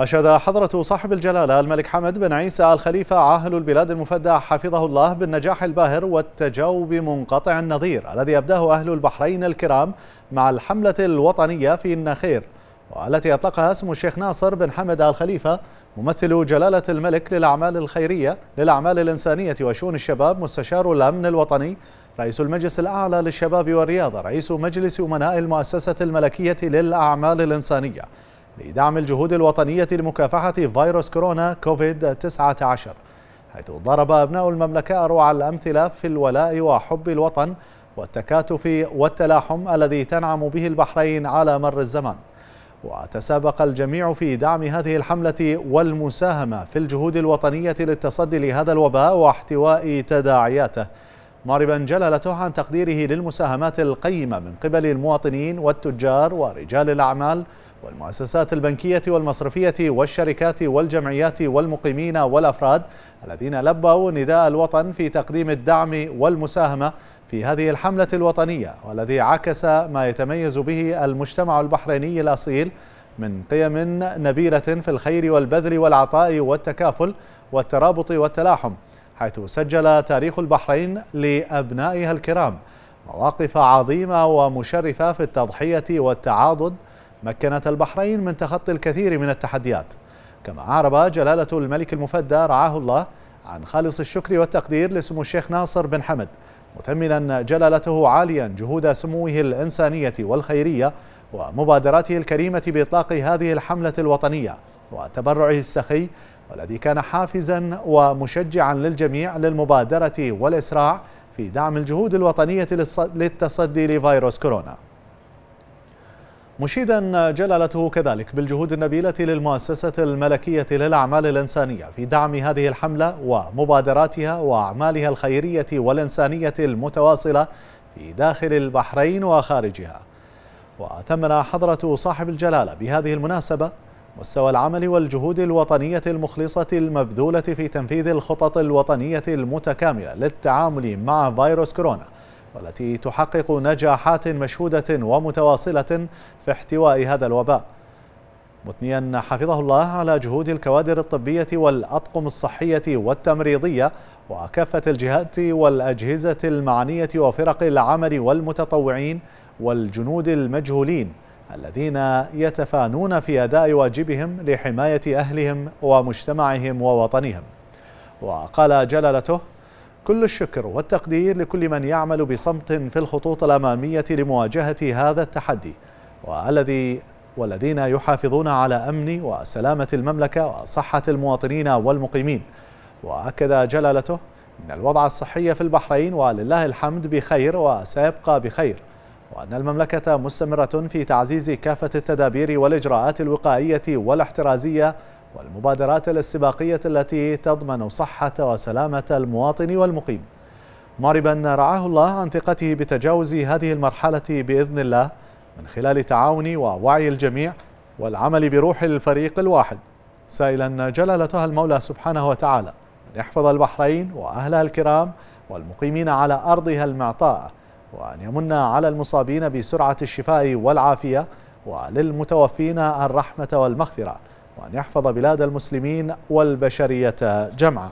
أشاد حضرة صاحب الجلالة الملك حمد بن عيسى الخليفة عاهل البلاد المفدى حفظه الله بالنجاح الباهر والتجاوب منقطع النظير الذي أبداه أهل البحرين الكرام مع الحملة الوطنية في النخير والتي أطلقها اسم الشيخ ناصر بن حمد الخليفة ممثل جلالة الملك للأعمال الخيرية للأعمال الإنسانية وشؤون الشباب مستشار الأمن الوطني رئيس المجلس الأعلى للشباب والرياضة رئيس مجلس أمناء المؤسسة الملكية للأعمال الإنسانية لدعم الجهود الوطنية لمكافحة فيروس كورونا كوفيد 19 حيث ضرب أبناء المملكة أروع الأمثلة في الولاء وحب الوطن والتكاتف والتلاحم الذي تنعم به البحرين على مر الزمن وتسابق الجميع في دعم هذه الحملة والمساهمة في الجهود الوطنية للتصدي لهذا الوباء واحتواء تداعياته معربا جلالته عن تقديره للمساهمات القيمة من قبل المواطنين والتجار ورجال الأعمال والمؤسسات البنكية والمصرفية والشركات والجمعيات والمقيمين والأفراد الذين لبوا نداء الوطن في تقديم الدعم والمساهمة في هذه الحملة الوطنية والذي عكس ما يتميز به المجتمع البحريني الأصيل من قيم نبيلة في الخير والبذل والعطاء والتكافل والترابط والتلاحم حيث سجل تاريخ البحرين لأبنائها الكرام مواقف عظيمة ومشرفة في التضحية والتعاضد مكنت البحرين من تخطي الكثير من التحديات كما أعرب جلالة الملك المفدى رعاه الله عن خالص الشكر والتقدير لسمو الشيخ ناصر بن حمد مثمنا جلالته عاليا جهود سموه الإنسانية والخيرية ومبادراته الكريمة بإطلاق هذه الحملة الوطنية وتبرعه السخي والذي كان حافزا ومشجعا للجميع للمبادرة والإسراع في دعم الجهود الوطنية للتصدي لفيروس كورونا مشيدا جلالته كذلك بالجهود النبيلة للمؤسسة الملكية للأعمال الإنسانية في دعم هذه الحملة ومبادراتها وأعمالها الخيرية والإنسانية المتواصلة في داخل البحرين وخارجها وأتمنا حضرة صاحب الجلالة بهذه المناسبة مستوى العمل والجهود الوطنية المخلصة المبذولة في تنفيذ الخطط الوطنية المتكاملة للتعامل مع فيروس كورونا والتي تحقق نجاحات مشهودة ومتواصلة في احتواء هذا الوباء مثنيا حفظه الله على جهود الكوادر الطبية والأطقم الصحية والتمريضية وكافة الجهات والأجهزة المعنية وفرق العمل والمتطوعين والجنود المجهولين الذين يتفانون في أداء واجبهم لحماية أهلهم ومجتمعهم ووطنهم وقال جلالته كل الشكر والتقدير لكل من يعمل بصمت في الخطوط الأمامية لمواجهة هذا التحدي والذي والذين يحافظون على أمن وسلامة المملكة وصحة المواطنين والمقيمين وأكد جلالته أن الوضع الصحي في البحرين ولله الحمد بخير وسيبقى بخير وأن المملكة مستمرة في تعزيز كافة التدابير والإجراءات الوقائية والاحترازية والمبادرات الاستباقية التي تضمن صحة وسلامة المواطن والمقيم معربا رعاه الله عن ثقته بتجاوز هذه المرحلة بإذن الله من خلال تعاون ووعي الجميع والعمل بروح الفريق الواحد سائلا جلالتها المولى سبحانه وتعالى أن يحفظ البحرين وأهلها الكرام والمقيمين على أرضها المعطاء وأن يمن على المصابين بسرعة الشفاء والعافية وللمتوفين الرحمة والمغفرة وأن يحفظ بلاد المسلمين والبشرية جمعاً